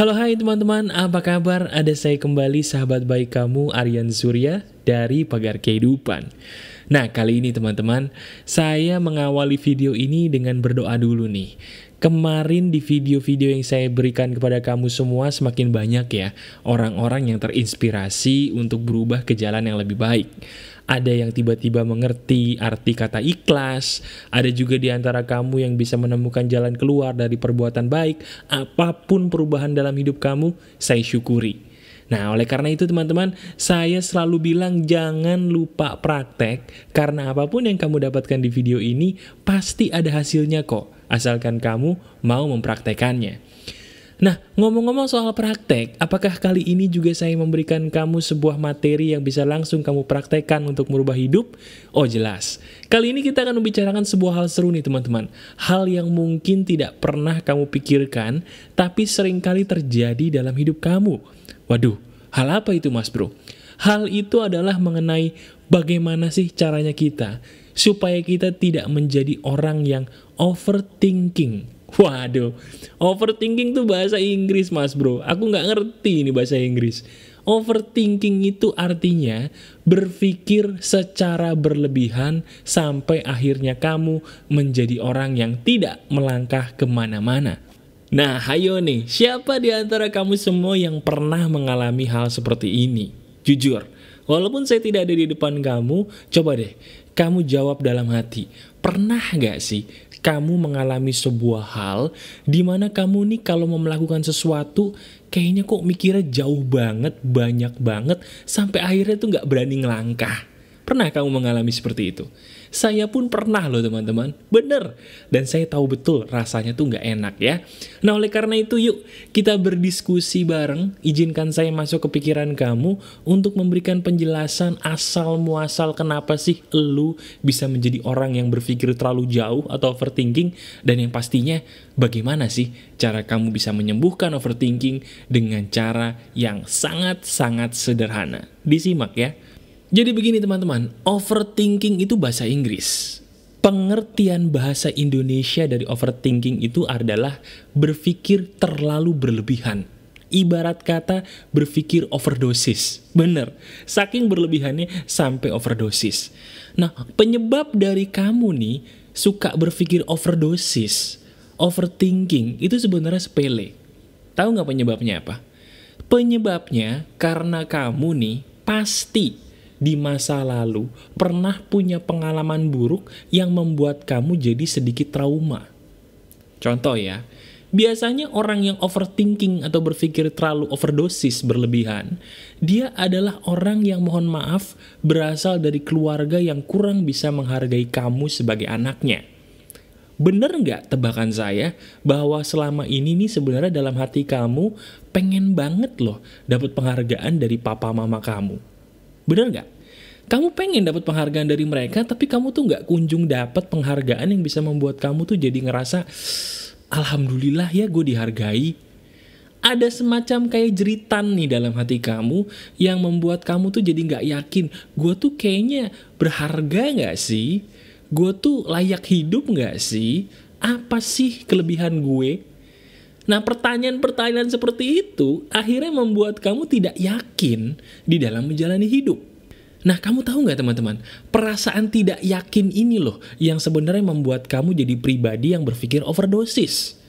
Halo hai teman-teman, apa kabar? Ada saya kembali sahabat baik kamu Aryan Surya dari Pagar Kehidupan Nah kali ini teman-teman, saya mengawali video ini dengan berdoa dulu nih Kemarin di video-video yang saya berikan kepada kamu semua semakin banyak ya orang-orang yang terinspirasi untuk berubah ke jalan yang lebih baik ada yang tiba-tiba mengerti arti kata ikhlas, ada juga di antara kamu yang bisa menemukan jalan keluar dari perbuatan baik, apapun perubahan dalam hidup kamu, saya syukuri. Nah, oleh karena itu teman-teman, saya selalu bilang jangan lupa praktek, karena apapun yang kamu dapatkan di video ini, pasti ada hasilnya kok, asalkan kamu mau mempraktekannya. Nah, ngomong-ngomong soal praktek, apakah kali ini juga saya memberikan kamu sebuah materi yang bisa langsung kamu praktekkan untuk merubah hidup? Oh jelas, kali ini kita akan membicarakan sebuah hal seru nih teman-teman. Hal yang mungkin tidak pernah kamu pikirkan, tapi seringkali terjadi dalam hidup kamu. Waduh, hal apa itu mas bro? Hal itu adalah mengenai bagaimana sih caranya kita supaya kita tidak menjadi orang yang overthinking Waduh, overthinking tuh bahasa Inggris mas bro. Aku nggak ngerti ini bahasa Inggris. Overthinking itu artinya berpikir secara berlebihan sampai akhirnya kamu menjadi orang yang tidak melangkah kemana-mana. Nah, hayo nih, siapa di antara kamu semua yang pernah mengalami hal seperti ini? Jujur, walaupun saya tidak ada di depan kamu, coba deh, kamu jawab dalam hati. Pernah gak sih kamu mengalami sebuah hal di mana kamu nih kalau mau melakukan sesuatu kayaknya kok mikirnya jauh banget, banyak banget sampai akhirnya tuh nggak berani ngelangkah. Pernah kamu mengalami seperti itu? Saya pun pernah loh teman-teman, bener. Dan saya tahu betul rasanya tuh nggak enak ya. Nah oleh karena itu yuk kita berdiskusi bareng, izinkan saya masuk ke pikiran kamu untuk memberikan penjelasan asal-muasal kenapa sih lu bisa menjadi orang yang berpikir terlalu jauh atau overthinking dan yang pastinya bagaimana sih cara kamu bisa menyembuhkan overthinking dengan cara yang sangat-sangat sederhana. Disimak ya. Jadi begini teman-teman, overthinking itu bahasa Inggris. Pengertian bahasa Indonesia dari overthinking itu adalah berpikir terlalu berlebihan. Ibarat kata berpikir overdosis. Bener, saking berlebihannya sampai overdosis. Nah, penyebab dari kamu nih suka berpikir overdosis, overthinking, itu sebenarnya sepele. Tahu nggak penyebabnya apa? Penyebabnya karena kamu nih pasti di masa lalu pernah punya pengalaman buruk yang membuat kamu jadi sedikit trauma. Contoh ya, biasanya orang yang overthinking atau berpikir terlalu overdosis berlebihan, dia adalah orang yang mohon maaf berasal dari keluarga yang kurang bisa menghargai kamu sebagai anaknya. Bener nggak tebakan saya bahwa selama ini nih sebenarnya dalam hati kamu pengen banget loh dapat penghargaan dari papa mama kamu. Bener nggak? Kamu pengen dapat penghargaan dari mereka, tapi kamu tuh nggak kunjung dapat penghargaan yang bisa membuat kamu tuh jadi ngerasa, Alhamdulillah ya gue dihargai. Ada semacam kayak jeritan nih dalam hati kamu yang membuat kamu tuh jadi nggak yakin, gue tuh kayaknya berharga nggak sih? Gue tuh layak hidup nggak sih? Apa sih kelebihan gue? Nah pertanyaan-pertanyaan seperti itu akhirnya membuat kamu tidak yakin di dalam menjalani hidup. Nah, kamu tahu nggak teman-teman? Perasaan tidak yakin ini loh yang sebenarnya membuat kamu jadi pribadi yang berpikir overdosis.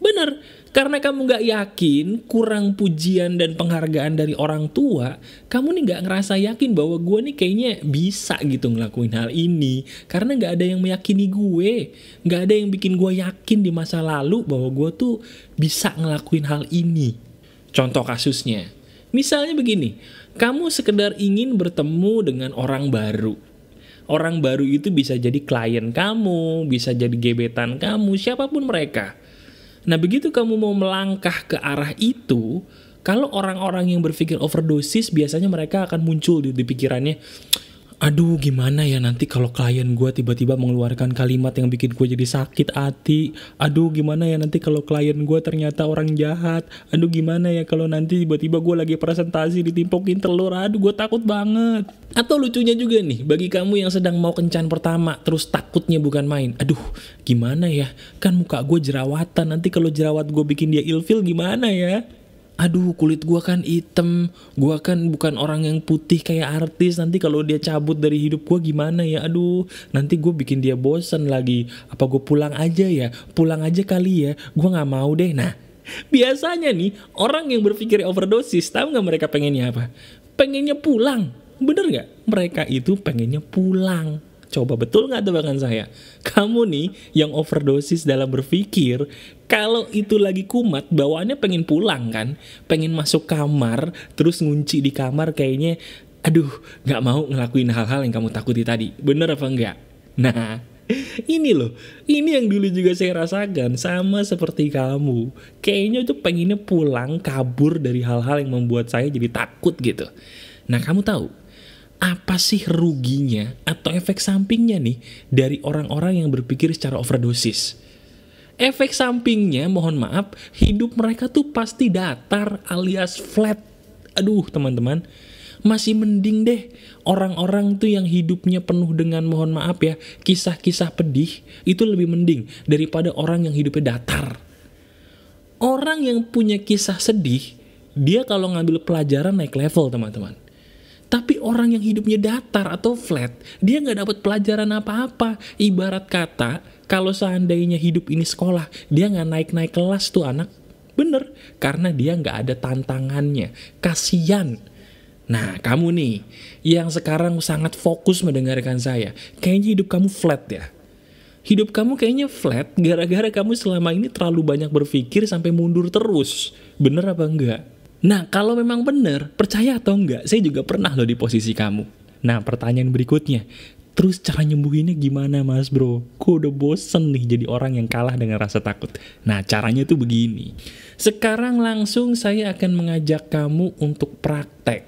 Bener, karena kamu gak yakin kurang pujian dan penghargaan dari orang tua, kamu nih gak ngerasa yakin bahwa gue nih kayaknya bisa gitu ngelakuin hal ini. Karena gak ada yang meyakini gue. Gak ada yang bikin gue yakin di masa lalu bahwa gue tuh bisa ngelakuin hal ini. Contoh kasusnya. Misalnya begini, kamu sekedar ingin bertemu dengan orang baru orang baru itu bisa jadi klien kamu, bisa jadi gebetan kamu, siapapun mereka. Nah, begitu kamu mau melangkah ke arah itu, kalau orang-orang yang berpikir overdosis biasanya mereka akan muncul di, di pikirannya aduh gimana ya nanti kalau klien gue tiba-tiba mengeluarkan kalimat yang bikin gue jadi sakit hati aduh gimana ya nanti kalau klien gue ternyata orang jahat aduh gimana ya kalau nanti tiba-tiba gue lagi presentasi ditimpokin telur aduh gue takut banget atau lucunya juga nih bagi kamu yang sedang mau kencan pertama terus takutnya bukan main aduh gimana ya kan muka gue jerawatan nanti kalau jerawat gue bikin dia ilfil gimana ya aduh kulit gua kan hitam gua kan bukan orang yang putih kayak artis nanti kalau dia cabut dari hidup gua gimana ya aduh nanti gue bikin dia bosan lagi apa gue pulang aja ya pulang aja kali ya gua nggak mau deh nah biasanya nih orang yang berpikir overdosis tahu nggak mereka pengennya apa pengennya pulang bener nggak mereka itu pengennya pulang Coba betul nggak tebakan saya? Kamu nih yang overdosis dalam berpikir, kalau itu lagi kumat, bawaannya pengen pulang kan? Pengen masuk kamar, terus ngunci di kamar kayaknya, aduh nggak mau ngelakuin hal-hal yang kamu takuti tadi. Bener apa enggak? Nah, ini loh, ini yang dulu juga saya rasakan, sama seperti kamu. Kayaknya itu pengennya pulang, kabur dari hal-hal yang membuat saya jadi takut gitu. Nah, kamu tahu, apa sih ruginya atau efek sampingnya nih dari orang-orang yang berpikir secara overdosis? Efek sampingnya, mohon maaf, hidup mereka tuh pasti datar alias flat. Aduh, teman-teman, masih mending deh orang-orang tuh yang hidupnya penuh dengan, mohon maaf ya, kisah-kisah pedih, itu lebih mending daripada orang yang hidupnya datar. Orang yang punya kisah sedih, dia kalau ngambil pelajaran naik level, teman-teman tapi orang yang hidupnya datar atau flat, dia nggak dapat pelajaran apa-apa. Ibarat kata, kalau seandainya hidup ini sekolah, dia nggak naik-naik kelas tuh anak. Bener, karena dia nggak ada tantangannya. Kasian. Nah, kamu nih, yang sekarang sangat fokus mendengarkan saya, kayaknya hidup kamu flat ya. Hidup kamu kayaknya flat gara-gara kamu selama ini terlalu banyak berpikir sampai mundur terus. Bener apa enggak? Nah, kalau memang benar, percaya atau enggak, saya juga pernah loh di posisi kamu. Nah, pertanyaan berikutnya, terus cara nyembuhinnya gimana mas bro? Kok udah bosen nih jadi orang yang kalah dengan rasa takut. Nah, caranya tuh begini. Sekarang langsung saya akan mengajak kamu untuk praktek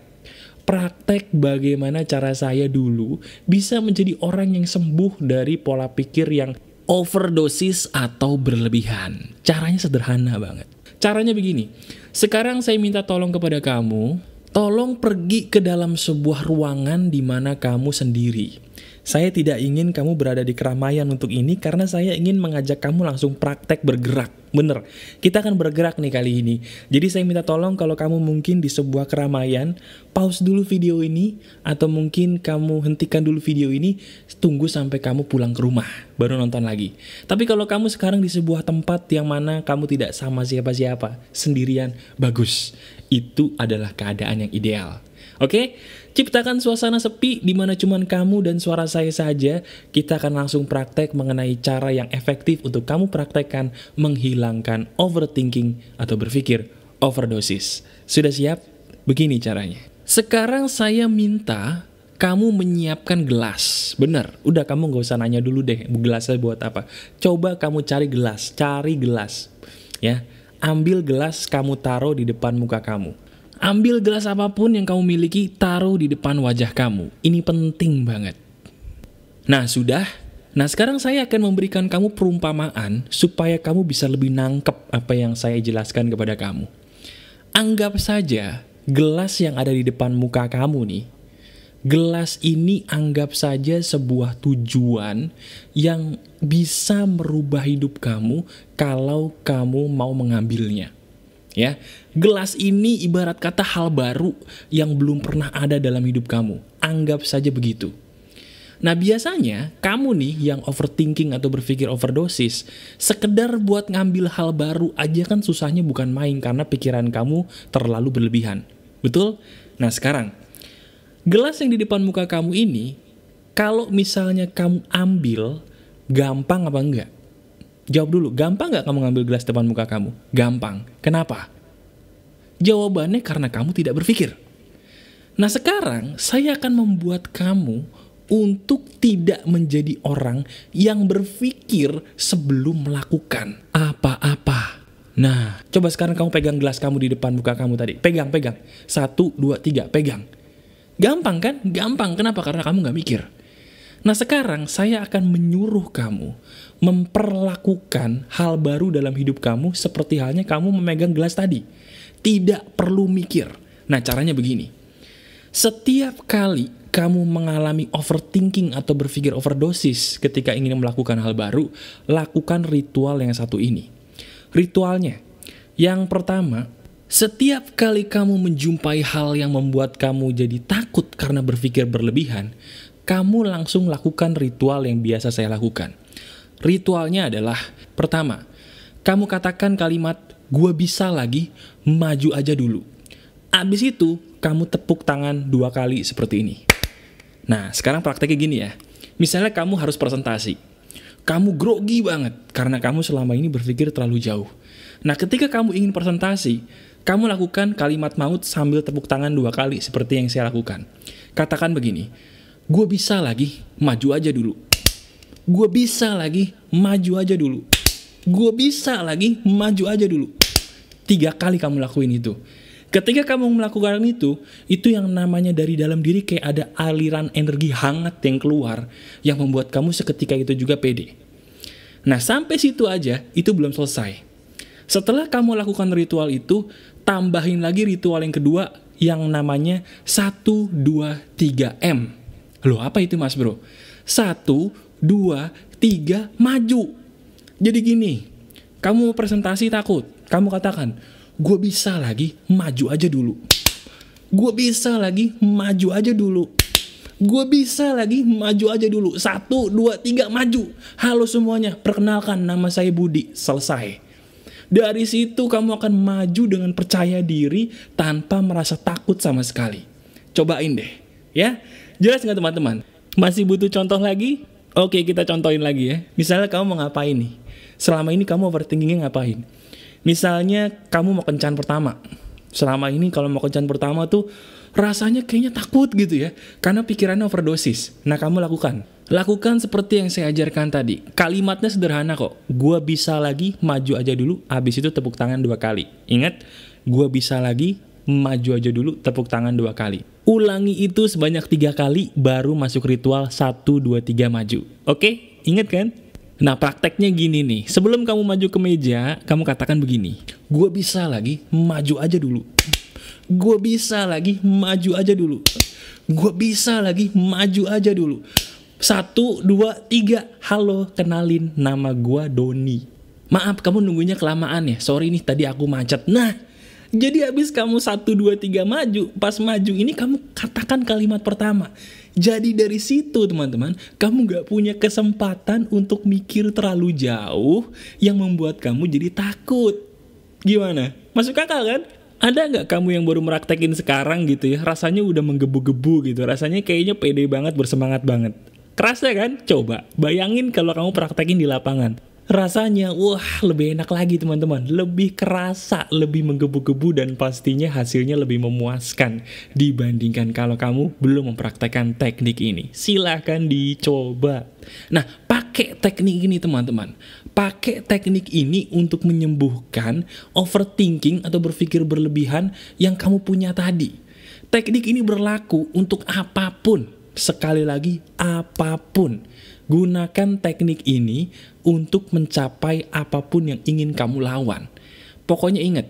praktek bagaimana cara saya dulu bisa menjadi orang yang sembuh dari pola pikir yang overdosis atau berlebihan. Caranya sederhana banget. Caranya begini, sekarang saya minta tolong kepada kamu, tolong pergi ke dalam sebuah ruangan di mana kamu sendiri. Saya tidak ingin kamu berada di keramaian untuk ini karena saya ingin mengajak kamu langsung praktek bergerak. Bener, kita akan bergerak nih kali ini. Jadi saya minta tolong kalau kamu mungkin di sebuah keramaian, pause dulu video ini atau mungkin kamu hentikan dulu video ini, tunggu sampai kamu pulang ke rumah, baru nonton lagi. Tapi kalau kamu sekarang di sebuah tempat yang mana kamu tidak sama siapa-siapa, sendirian, bagus. Itu adalah keadaan yang ideal. Oke, ciptakan suasana sepi di mana cuma kamu dan suara saya saja. Kita akan langsung praktek mengenai cara yang efektif untuk kamu praktekkan menghilangkan overthinking atau berpikir overdosis. Sudah siap? Begini caranya. Sekarang saya minta kamu menyiapkan gelas. Bener, udah kamu gak usah nanya dulu deh gelasnya buat apa. Coba kamu cari gelas, cari gelas. Ya, ambil gelas kamu taruh di depan muka kamu. Ambil gelas apapun yang kamu miliki, taruh di depan wajah kamu. Ini penting banget. Nah, sudah. Nah, sekarang saya akan memberikan kamu perumpamaan supaya kamu bisa lebih nangkep apa yang saya jelaskan kepada kamu. Anggap saja gelas yang ada di depan muka kamu nih, gelas ini anggap saja sebuah tujuan yang bisa merubah hidup kamu kalau kamu mau mengambilnya ya. Gelas ini ibarat kata hal baru yang belum pernah ada dalam hidup kamu. Anggap saja begitu. Nah biasanya kamu nih yang overthinking atau berpikir overdosis Sekedar buat ngambil hal baru aja kan susahnya bukan main karena pikiran kamu terlalu berlebihan Betul? Nah sekarang Gelas yang di depan muka kamu ini Kalau misalnya kamu ambil Gampang apa enggak? Jawab dulu, gampang gak kamu ngambil gelas depan muka kamu? Gampang. Kenapa? Jawabannya karena kamu tidak berpikir. Nah sekarang saya akan membuat kamu untuk tidak menjadi orang yang berpikir sebelum melakukan apa-apa. Nah, coba sekarang kamu pegang gelas kamu di depan muka kamu tadi. Pegang, pegang. Satu, dua, tiga, pegang. Gampang kan? Gampang. Kenapa? Karena kamu gak mikir. Nah sekarang saya akan menyuruh kamu memperlakukan hal baru dalam hidup kamu seperti halnya kamu memegang gelas tadi. Tidak perlu mikir. Nah, caranya begini. Setiap kali kamu mengalami overthinking atau berpikir overdosis ketika ingin melakukan hal baru, lakukan ritual yang satu ini. Ritualnya, yang pertama, setiap kali kamu menjumpai hal yang membuat kamu jadi takut karena berpikir berlebihan, kamu langsung lakukan ritual yang biasa saya lakukan Ritualnya adalah, pertama, kamu katakan kalimat, gue bisa lagi, maju aja dulu. Abis itu, kamu tepuk tangan dua kali seperti ini. Nah, sekarang prakteknya gini ya. Misalnya kamu harus presentasi. Kamu grogi banget karena kamu selama ini berpikir terlalu jauh. Nah, ketika kamu ingin presentasi, kamu lakukan kalimat maut sambil tepuk tangan dua kali seperti yang saya lakukan. Katakan begini, gue bisa lagi, maju aja dulu. Gue bisa lagi maju aja dulu. Gue bisa lagi maju aja dulu. Tiga kali kamu lakuin itu. Ketika kamu melakukan itu, itu yang namanya dari dalam diri kayak ada aliran energi hangat yang keluar yang membuat kamu seketika itu juga pede. Nah, sampai situ aja, itu belum selesai. Setelah kamu lakukan ritual itu, tambahin lagi ritual yang kedua yang namanya 1, 2, 3M. Loh, apa itu mas bro? satu dua, tiga, maju. Jadi gini, kamu mau presentasi takut, kamu katakan, gue bisa lagi, maju aja dulu. Gue bisa lagi, maju aja dulu. Gue bisa lagi, maju aja dulu. Satu, dua, tiga, maju. Halo semuanya, perkenalkan nama saya Budi. Selesai. Dari situ kamu akan maju dengan percaya diri tanpa merasa takut sama sekali. Cobain deh, ya. Jelas nggak teman-teman? Masih butuh contoh lagi? Oke, kita contohin lagi ya. Misalnya kamu mau ngapain nih? Selama ini kamu overthinkingnya ngapain? Misalnya kamu mau kencan pertama. Selama ini kalau mau kencan pertama tuh rasanya kayaknya takut gitu ya. Karena pikirannya overdosis. Nah, kamu lakukan. Lakukan seperti yang saya ajarkan tadi. Kalimatnya sederhana kok. Gua bisa lagi, maju aja dulu, habis itu tepuk tangan dua kali. Ingat, gua bisa lagi, maju aja dulu tepuk tangan dua kali. Ulangi itu sebanyak tiga kali baru masuk ritual satu dua tiga maju. Oke? Ingat kan? Nah prakteknya gini nih, sebelum kamu maju ke meja, kamu katakan begini, gue bisa lagi maju aja dulu. Gue bisa lagi maju aja dulu. Gue bisa lagi maju aja dulu. Satu, dua, tiga. Halo, kenalin nama gue Doni. Maaf, kamu nunggunya kelamaan ya. Sorry nih, tadi aku macet. Nah, jadi habis kamu 1, 2, 3 maju, pas maju ini kamu katakan kalimat pertama. Jadi dari situ teman-teman, kamu gak punya kesempatan untuk mikir terlalu jauh yang membuat kamu jadi takut. Gimana? Masuk kakak kan? ada nggak kamu yang baru meraktekin sekarang gitu ya rasanya udah menggebu-gebu gitu rasanya kayaknya pede banget bersemangat banget Kerasnya kan coba bayangin kalau kamu praktekin di lapangan rasanya wah lebih enak lagi teman-teman lebih kerasa lebih menggebu-gebu dan pastinya hasilnya lebih memuaskan dibandingkan kalau kamu belum mempraktekkan teknik ini silahkan dicoba nah pakai teknik ini teman-teman pakai teknik ini untuk menyembuhkan overthinking atau berpikir berlebihan yang kamu punya tadi teknik ini berlaku untuk apapun sekali lagi apapun Gunakan teknik ini untuk mencapai apapun yang ingin kamu lawan. Pokoknya ingat,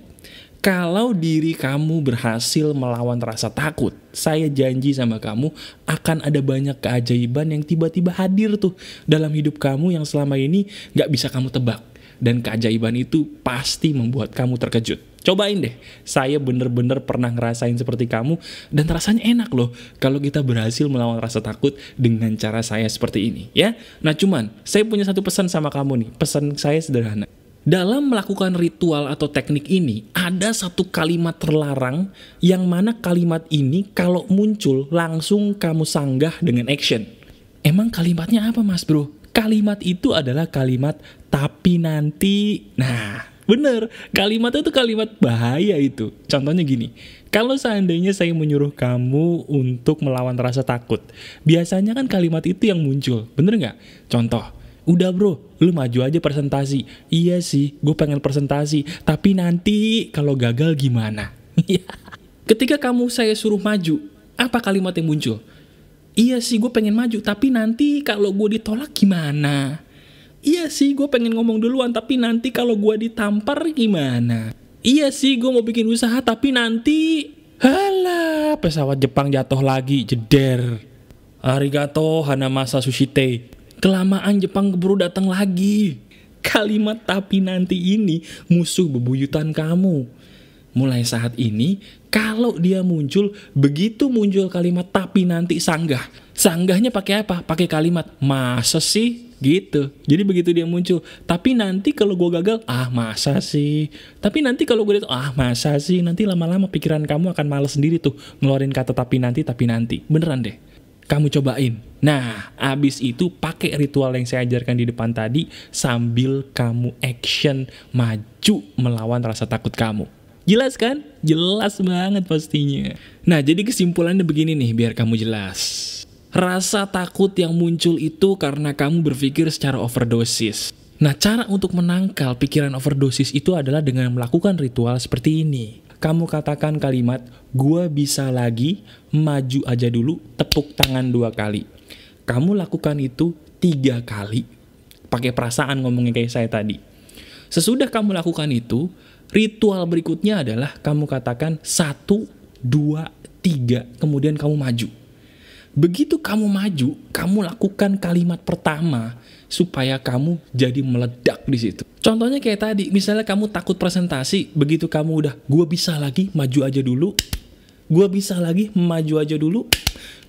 kalau diri kamu berhasil melawan rasa takut, saya janji sama kamu akan ada banyak keajaiban yang tiba-tiba hadir tuh dalam hidup kamu yang selama ini gak bisa kamu tebak dan keajaiban itu pasti membuat kamu terkejut. Cobain deh, saya bener-bener pernah ngerasain seperti kamu dan rasanya enak loh kalau kita berhasil melawan rasa takut dengan cara saya seperti ini ya. Nah cuman, saya punya satu pesan sama kamu nih, pesan saya sederhana. Dalam melakukan ritual atau teknik ini, ada satu kalimat terlarang yang mana kalimat ini kalau muncul langsung kamu sanggah dengan action. Emang kalimatnya apa mas bro? kalimat itu adalah kalimat tapi nanti. Nah, bener. Kalimat itu kalimat bahaya itu. Contohnya gini. Kalau seandainya saya menyuruh kamu untuk melawan rasa takut, biasanya kan kalimat itu yang muncul. Bener nggak? Contoh, udah bro, lu maju aja presentasi. Iya sih, gue pengen presentasi. Tapi nanti kalau gagal gimana? Iya. Ketika kamu saya suruh maju, apa kalimat yang muncul? iya sih gue pengen maju tapi nanti kalau gue ditolak gimana iya sih gue pengen ngomong duluan tapi nanti kalau gue ditampar gimana iya sih gue mau bikin usaha tapi nanti Halah, pesawat Jepang jatuh lagi, jeder. Arigato Hanamasa Sushite. Kelamaan Jepang keburu datang lagi. Kalimat tapi nanti ini musuh bebuyutan kamu. Mulai saat ini, kalau dia muncul begitu muncul kalimat tapi nanti sanggah sanggahnya pakai apa pakai kalimat masa sih gitu jadi begitu dia muncul tapi nanti kalau gua gagal ah masa sih tapi nanti kalau gue ah masa sih nanti lama-lama pikiran kamu akan males sendiri tuh ngeluarin kata tapi nanti tapi nanti beneran deh kamu cobain nah abis itu pakai ritual yang saya ajarkan di depan tadi sambil kamu action maju melawan rasa takut kamu Jelas kan? Jelas banget pastinya. Nah, jadi kesimpulannya begini nih biar kamu jelas. Rasa takut yang muncul itu karena kamu berpikir secara overdosis. Nah, cara untuk menangkal pikiran overdosis itu adalah dengan melakukan ritual seperti ini. Kamu katakan kalimat, gua bisa lagi, maju aja dulu, tepuk tangan dua kali. Kamu lakukan itu tiga kali. Pakai perasaan ngomongin kayak saya tadi. Sesudah kamu lakukan itu, Ritual berikutnya adalah kamu katakan satu, dua, tiga, kemudian kamu maju. Begitu kamu maju, kamu lakukan kalimat pertama supaya kamu jadi meledak di situ. Contohnya kayak tadi, misalnya kamu takut presentasi, begitu kamu udah, gue bisa lagi, maju aja dulu. Gue bisa lagi, maju aja dulu.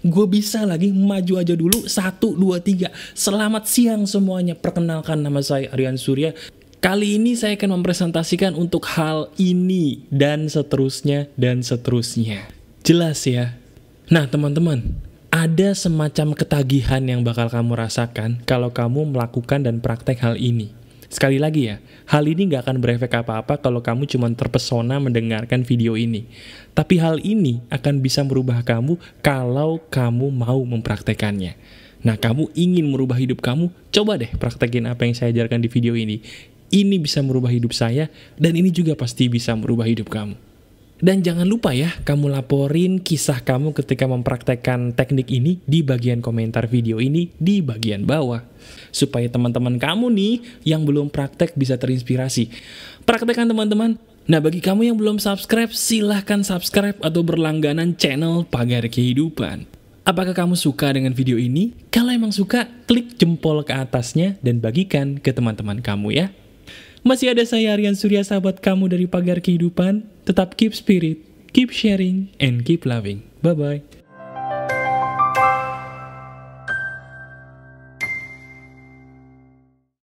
Gue bisa lagi, maju aja dulu. Satu, dua, tiga. Selamat siang semuanya. Perkenalkan nama saya Aryan Surya. Kali ini saya akan mempresentasikan untuk hal ini dan seterusnya dan seterusnya. Jelas ya? Nah teman-teman, ada semacam ketagihan yang bakal kamu rasakan kalau kamu melakukan dan praktek hal ini. Sekali lagi ya, hal ini gak akan berefek apa-apa kalau kamu cuma terpesona mendengarkan video ini. Tapi hal ini akan bisa merubah kamu kalau kamu mau mempraktekannya. Nah, kamu ingin merubah hidup kamu, coba deh praktekin apa yang saya ajarkan di video ini. Ini bisa merubah hidup saya dan ini juga pasti bisa merubah hidup kamu. Dan jangan lupa ya, kamu laporin kisah kamu ketika mempraktekkan teknik ini di bagian komentar video ini di bagian bawah. Supaya teman-teman kamu nih yang belum praktek bisa terinspirasi. Praktekkan teman-teman. Nah bagi kamu yang belum subscribe, silahkan subscribe atau berlangganan channel Pagar Kehidupan. Apakah kamu suka dengan video ini? Kalau emang suka, klik jempol ke atasnya dan bagikan ke teman-teman kamu ya. Masih ada saya Aryan Surya sahabat kamu dari pagar kehidupan. Tetap keep spirit, keep sharing, and keep loving. Bye-bye.